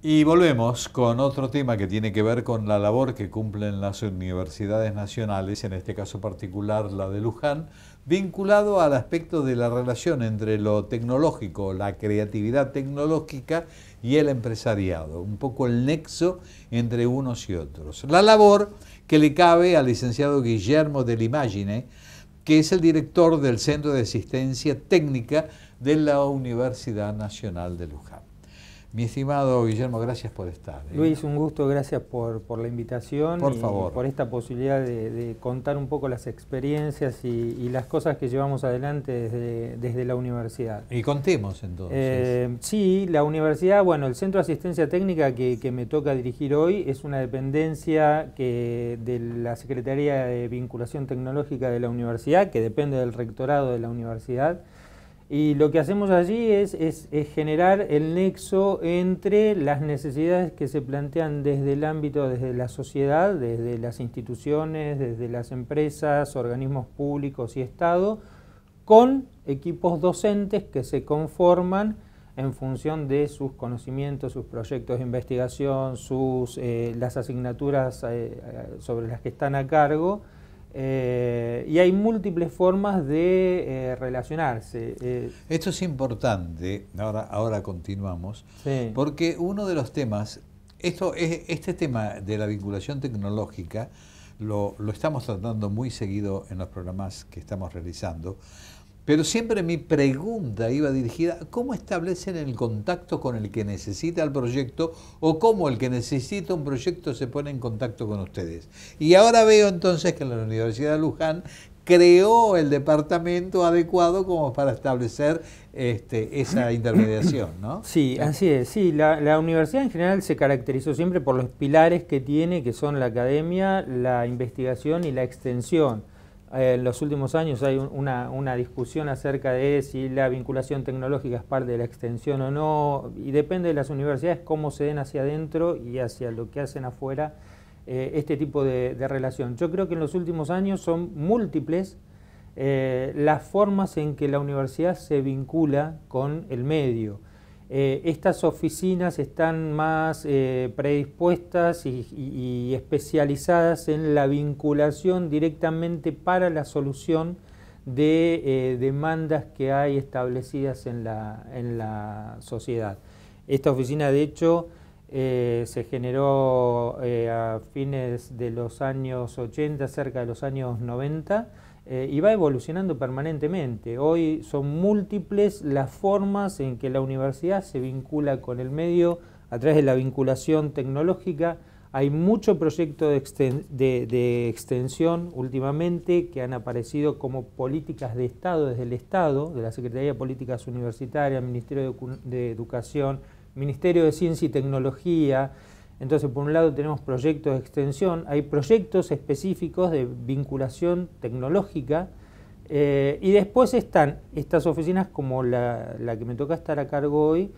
Y volvemos con otro tema que tiene que ver con la labor que cumplen las universidades nacionales, en este caso particular la de Luján, vinculado al aspecto de la relación entre lo tecnológico, la creatividad tecnológica y el empresariado, un poco el nexo entre unos y otros. La labor que le cabe al licenciado Guillermo de Imagine, que es el director del Centro de Asistencia Técnica de la Universidad Nacional de Luján. Mi estimado Guillermo, gracias por estar. ¿eh? Luis, un gusto, gracias por, la invitación. Por favor. Por esta posibilidad de, contar un poco las experiencias y, las cosas que llevamos adelante desde, la universidad. Y contemos entonces. Eh, sí, la universidad, bueno, el Centro de Asistencia Técnica que, me toca dirigir hoy es una dependencia de la Secretaría de Vinculación Tecnológica de la Universidad, que depende del rectorado de la universidad. Y lo que hacemos allí es, generar el nexo entre las necesidades que se plantean desde el ámbito, desde la sociedad, desde las instituciones, desde las empresas, organismos públicos y Estado, con equipos docentes que se conforman en función de sus conocimientos, sus proyectos de investigación, sus, eh, las asignaturas eh, eh, sobre las que están a cargo eh, y hay múltiples formas de eh, relacionarse. Eh. Esto es importante, ahora, ahora continuamos, porque uno de los temas, esto es, este tema de la vinculación tecnológica, lo, lo estamos tratando muy seguido en los programas que estamos realizando, pero siempre mi pregunta iba dirigida, ¿cómo establecen el contacto con el que necesita el proyecto o cómo el que necesita un proyecto se pone en contacto con ustedes? Y ahora veo entonces que la Universidad de Luján creó el departamento adecuado como para establecer este, esa intermediación, ¿no? Sí, así es. Sí, la, la, universidad en general se caracterizó siempre por los pilares que tiene, que son la academia, la investigación y la extensión. Eh, en los últimos años hay una, discusión acerca de si la vinculación tecnológica es parte de la extensión o no, y depende de las universidades cómo se den hacia adentro y hacia lo que hacen afuera eh, este tipo de, relación. Yo creo que en los últimos años son múltiples eh, las formas en que la universidad se vincula con el medio. Eh, estas oficinas están más eh, predispuestas y, especializadas en la vinculación directamente para la solución de eh, demandas que hay establecidas en la, sociedad. Esta oficina, de hecho, se generó a fines de los años 80, cerca de los años 90, eh, y va evolucionando permanentemente. Hoy son múltiples las formas en que la universidad se vincula con el medio a través de la vinculación tecnológica. Hay mucho proyectos de, extensión últimamente que han aparecido como políticas de Estado desde el Estado, de la Secretaría de Políticas Universitarias, Ministerio de Educación, Ministerio de Ciencia y Tecnología, entonces, por un lado tenemos proyectos de extensión, hay proyectos específicos de vinculación tecnológica eh, y después están estas oficinas como la, que me toca estar a cargo hoy,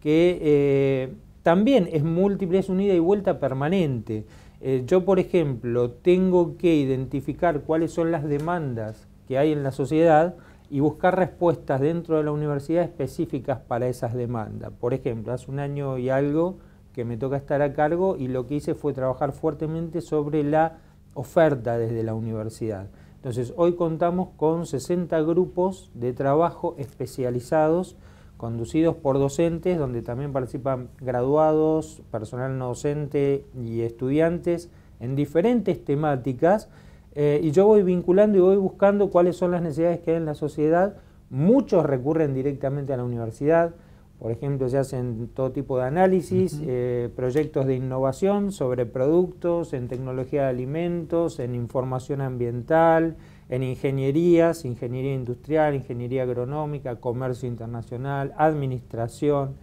que eh, también es múltiple, es unida y vuelta permanente. Eh, yo, por ejemplo, tengo que identificar cuáles son las demandas que hay en la sociedad y buscar respuestas dentro de la universidad específicas para esas demandas. Por ejemplo, hace un año y algo que me toca estar a cargo y lo que hice fue trabajar fuertemente sobre la oferta desde la universidad. Entonces, hoy contamos con 60 grupos de trabajo especializados conducidos por docentes, donde también participan graduados, personal no docente y estudiantes en diferentes temáticas. Eh, y yo voy vinculando y voy buscando cuáles son las necesidades que hay en la sociedad. Muchos recurren directamente a la universidad, por ejemplo, se hacen todo tipo de análisis, eh, proyectos de innovación sobre productos, en tecnología de alimentos, en información ambiental, en ingenierías, ingeniería industrial, ingeniería agronómica, comercio internacional, administración,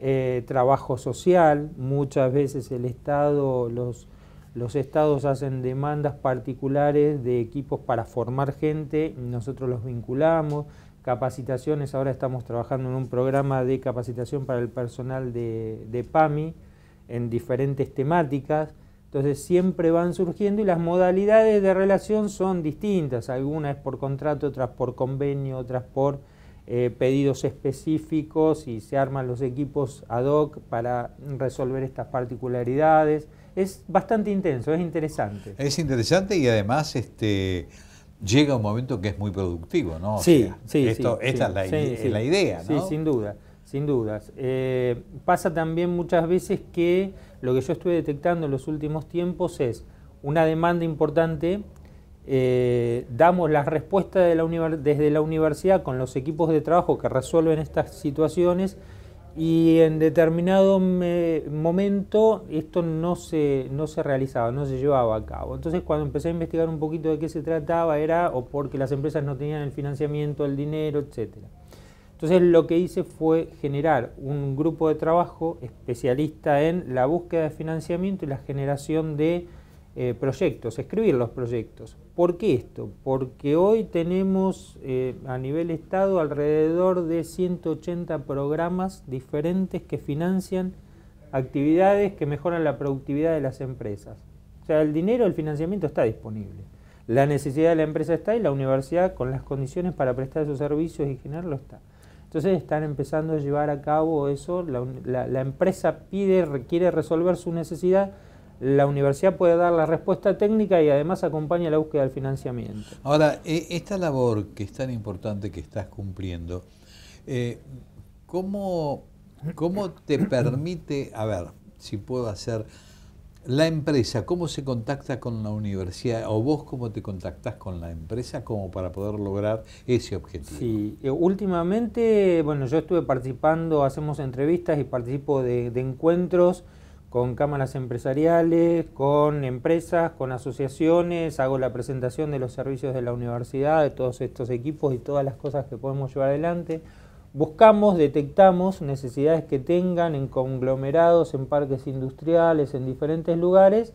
eh, trabajo social. Muchas veces el Estado, los, los estados hacen demandas particulares de equipos para formar gente, nosotros los vinculamos capacitaciones, ahora estamos trabajando en un programa de capacitación para el personal de, PAMI en diferentes temáticas, entonces siempre van surgiendo y las modalidades de relación son distintas, algunas por contrato, otras por convenio, otras por eh, pedidos específicos y se arman los equipos ad hoc para resolver estas particularidades. Es bastante intenso, es interesante. Es interesante y además este, llega un momento que es muy productivo, ¿no? sí, sí, Esta es, la, idea, ¿no? Sí, sin duda, sin dudas. Eh, pasa también muchas veces que lo que yo estuve detectando en los últimos tiempos es una demanda importante. Eh, damos la respuesta desde la universidad con los equipos de trabajo que resuelven estas situaciones y en determinado momento esto no se, no se realizaba, no se llevaba a cabo. Entonces cuando empecé a investigar un poquito de qué se trataba era o porque las empresas no tenían el financiamiento, el dinero, etc. Entonces lo que hice fue generar un grupo de trabajo especialista en la búsqueda de financiamiento y la generación de eh, proyectos, escribir los proyectos. ¿Por qué esto? Porque hoy tenemos eh, a nivel Estado alrededor de 180 programas diferentes que financian actividades que mejoran la productividad de las empresas. O sea, el dinero, el financiamiento está disponible. La necesidad de la empresa está y la universidad con las condiciones para prestar esos servicios y generarlo está. Entonces están empezando a llevar a cabo eso, la, la empresa pide, quiere resolver su necesidad la universidad puede dar la respuesta técnica y además acompaña la búsqueda del financiamiento. Ahora, e, esta labor que es tan importante que estás cumpliendo, eh, ¿cómo, te permite, a ver, si puedo hacer, la empresa, cómo se contacta con la universidad o vos cómo te contactás con la empresa como para poder lograr ese objetivo? Sí, eh, últimamente, bueno, yo estuve participando, hacemos entrevistas y participo de encuentros con cámaras empresariales, con empresas, con asociaciones, hago la presentación de los servicios de la universidad, de todos estos equipos y todas las cosas que podemos llevar adelante. Buscamos, detectamos necesidades que tengan en conglomerados, en parques industriales, en diferentes lugares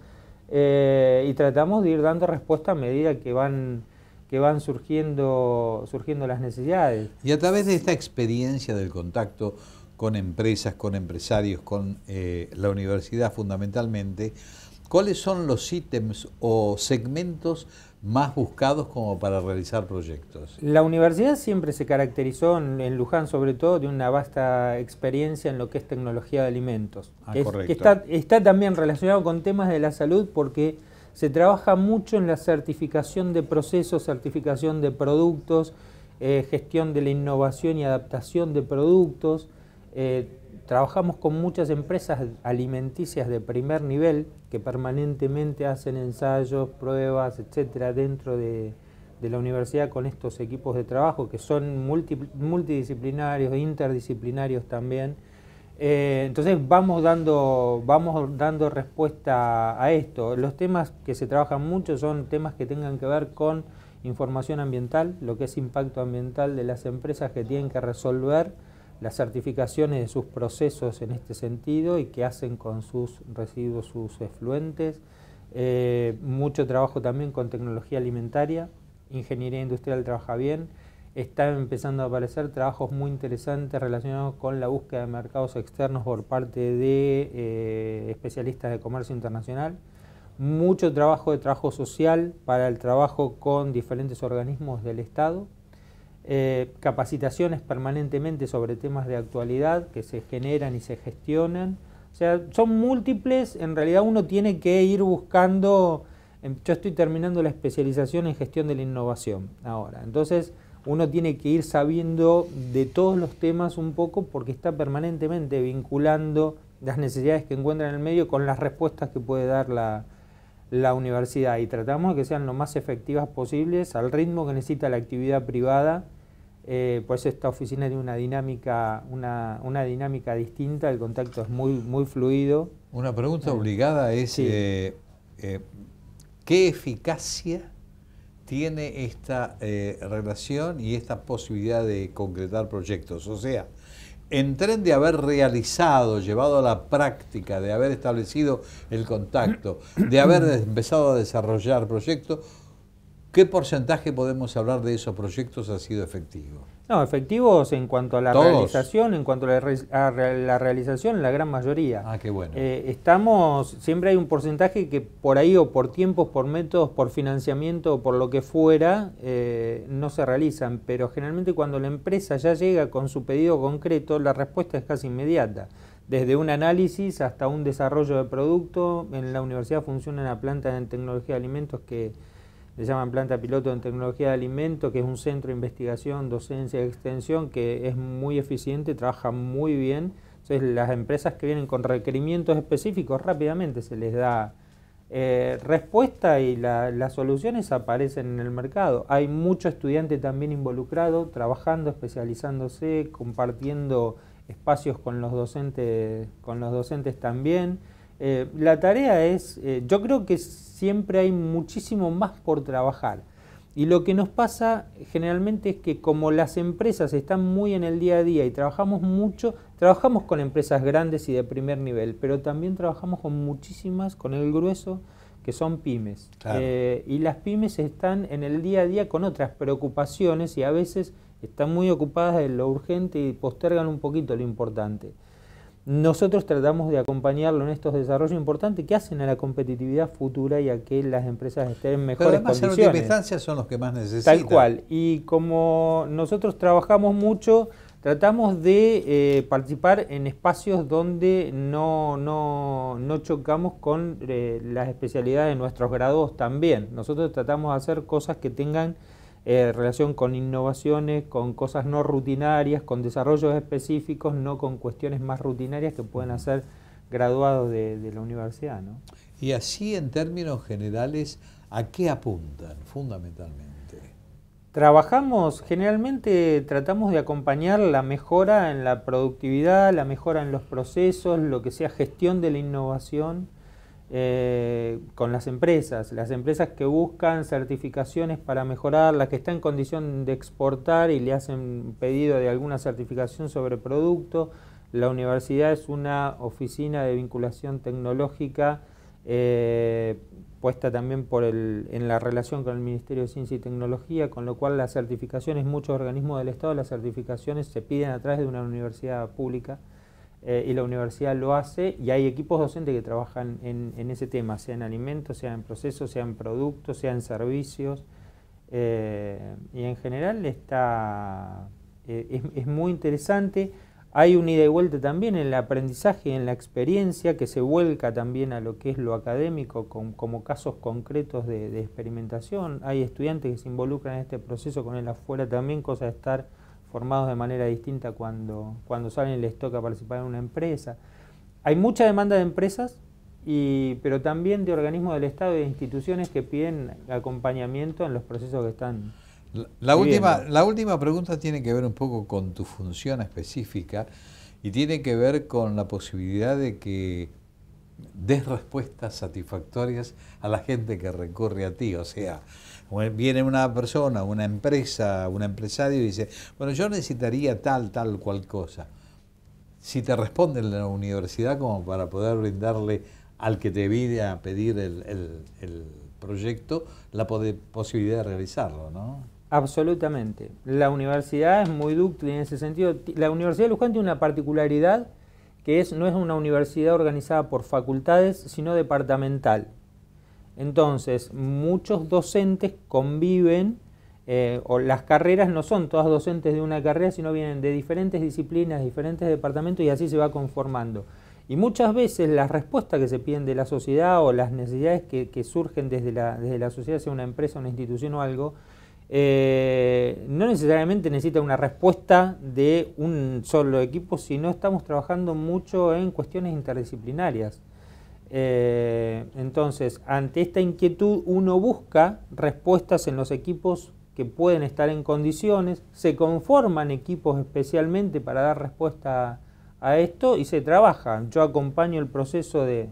eh, y tratamos de ir dando respuesta a medida que van, que van surgiendo, surgiendo las necesidades. Y a través de esta experiencia del contacto, con empresas, con empresarios, con eh, la universidad fundamentalmente, ¿cuáles son los ítems o segmentos más buscados como para realizar proyectos? La universidad siempre se caracterizó, en Luján sobre todo, de una vasta experiencia en lo que es tecnología de alimentos. Ah, está, también relacionado con temas de la salud porque se trabaja mucho en la certificación de procesos, certificación de productos, eh, gestión de la innovación y adaptación de productos. Eh, trabajamos con muchas empresas alimenticias de primer nivel que permanentemente hacen ensayos, pruebas, etcétera, dentro de, la universidad con estos equipos de trabajo que son multidisciplinarios, interdisciplinarios también. Eh, entonces vamos dando respuesta a esto. Los temas que se trabajan mucho son temas que tengan que ver con información ambiental, lo que es impacto ambiental de las empresas que tienen que resolver las certificaciones de sus procesos en este sentido y qué hacen con sus residuos, sus efluentes. Eh, mucho trabajo también con tecnología alimentaria, ingeniería industrial trabaja bien. Están empezando a aparecer trabajos muy interesantes relacionados con la búsqueda de mercados externos por parte de eh, especialistas de comercio internacional. Mucho trabajo de trabajo social para el trabajo con diferentes organismos del Estado eh, capacitaciones permanentemente sobre temas de actualidad que se generan y se gestionan. O sea, son múltiples, en realidad uno tiene que ir buscando, em, yo estoy terminando la especialización en gestión de la innovación ahora, entonces uno tiene que ir sabiendo de todos los temas un poco porque está permanentemente vinculando las necesidades que encuentra en el medio con las respuestas que puede dar la, la universidad y tratamos de que sean lo más efectivas posibles al ritmo que necesita la actividad privada pues esta oficina tiene una dinámica, una, dinámica distinta, el contacto es muy, muy fluido. Una pregunta ah. obligada es, eh, eh, ¿qué eficacia tiene esta relación y esta posibilidad de concretar proyectos? O sea, en tren de haber realizado, llevado a la práctica, de haber establecido el contacto, de haber empezado a desarrollar proyectos, ¿Qué porcentaje podemos hablar de esos proyectos ha sido efectivo? No, efectivos en cuanto a la realización, en cuanto a la, realización, la gran mayoría. Ah, qué bueno. Eh, estamos, siempre hay un porcentaje que por ahí o por tiempos, por métodos, por financiamiento o por lo que fuera, eh, no se realizan, pero generalmente cuando la empresa ya llega con su pedido concreto, la respuesta es casi inmediata desde un análisis hasta un desarrollo de producto. En la universidad funciona la planta de tecnología de alimentos que le llaman planta piloto en tecnología de alimento, que es un centro de investigación, docencia y extensión que es muy eficiente, trabaja muy bien. Entonces las empresas que vienen con requerimientos específicos rápidamente se les da eh, respuesta y las soluciones aparecen en el mercado. Hay mucho estudiante también involucrado, trabajando, especializándose, compartiendo espacios con los docentes, con los docentes también. Eh, la tarea es, eh, yo creo que siempre hay muchísimo más por trabajar. Y lo que nos pasa generalmente es que como las empresas están muy en el día a día y trabajamos mucho, trabajamos con empresas grandes y de primer nivel, pero también trabajamos con muchísimas, con el grueso, que son pymes. Eh, y las pymes están en el día a día con otras preocupaciones y a veces están muy ocupadas de lo urgente y postergan un poquito lo importante. Nosotros tratamos de acompañarlo en estos desarrollos importantes que hacen a la competitividad futura y a que las empresas estén en mejores Pero además, en última instancia son los que más necesitan. Tal cual. Y como nosotros trabajamos mucho, tratamos de eh, participar en espacios donde no, no, no chocamos con eh, las especialidades de nuestros grados también. Nosotros tratamos de hacer cosas que tengan eh, relación con innovaciones, con cosas no rutinarias, con desarrollos específicos, no con cuestiones más rutinarias que pueden hacer graduados de, de la universidad. ¿no? Y así, en términos generales, ¿a qué apuntan fundamentalmente? Trabajamos, generalmente tratamos de acompañar la mejora en la productividad, la mejora en los procesos, lo que sea gestión de la innovación, eh, con las empresas, las empresas que buscan certificaciones para mejorar, las que están en condición de exportar y le hacen pedido de alguna certificación sobre producto. La universidad es una oficina de vinculación tecnológica eh, puesta también en la relación con el Ministerio de Ciencia y Tecnología, con lo cual las certificaciones, muchos organismos del Estado, las certificaciones se piden a través de una universidad pública. Eh, y la universidad lo hace y hay equipos docentes que trabajan en, ese tema, sea en alimentos, sea en procesos, sea en productos, sea en servicios. Eh, y en general está, eh, es, muy interesante. Hay un ida y vuelta también en el aprendizaje, en la experiencia, que se vuelca también a lo que es lo académico, con, como casos concretos de, de experimentación. Hay estudiantes que se involucran en este proceso con el afuera también, cosa de estar formados de manera distinta cuando, cuando salen y les toca participar en una empresa. Hay mucha demanda de empresas, y, pero también de organismos del Estado y de instituciones que piden acompañamiento en los procesos que están. última, la última pregunta tiene que ver un poco con tu función específica y tiene que ver con la posibilidad de que des respuestas satisfactorias a la gente que recurre a ti. O sea, Viene una persona, una empresa, un empresario y dice, bueno, yo necesitaría tal, tal, cual cosa. Si te responden en la universidad como para poder brindarle al que te viene a pedir el, proyecto la posibilidad de realizarlo, ¿no? Absolutamente. La universidad es muy dúctil en ese sentido. La Universidad de Luján tiene una particularidad que es, no es una universidad organizada por facultades, sino departamental. Entonces, muchos docentes conviven, eh, o las carreras no son todas docentes de una carrera, sino vienen de diferentes disciplinas, diferentes departamentos y así se va conformando. Y muchas veces las respuestas que se piden de la sociedad o las necesidades que, surgen desde la, sociedad, sea una empresa, una institución o algo, eh, no necesariamente necesita una respuesta de un solo equipo, sino estamos trabajando mucho en cuestiones interdisciplinarias. Eh, entonces, ante esta inquietud uno busca respuestas en los equipos que pueden estar en condiciones, se conforman equipos especialmente para dar respuesta a, esto y se trabaja. Yo acompaño el proceso de,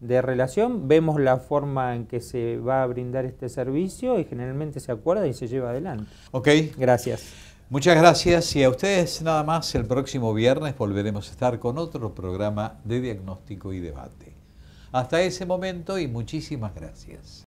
de relación, vemos la forma en que se va a brindar este servicio y generalmente se acuerda y se lleva adelante. Ok. Gracias. Muchas gracias y a ustedes nada más. El próximo viernes volveremos a estar con otro programa de diagnóstico y debate. Hasta ese momento y muchísimas gracias.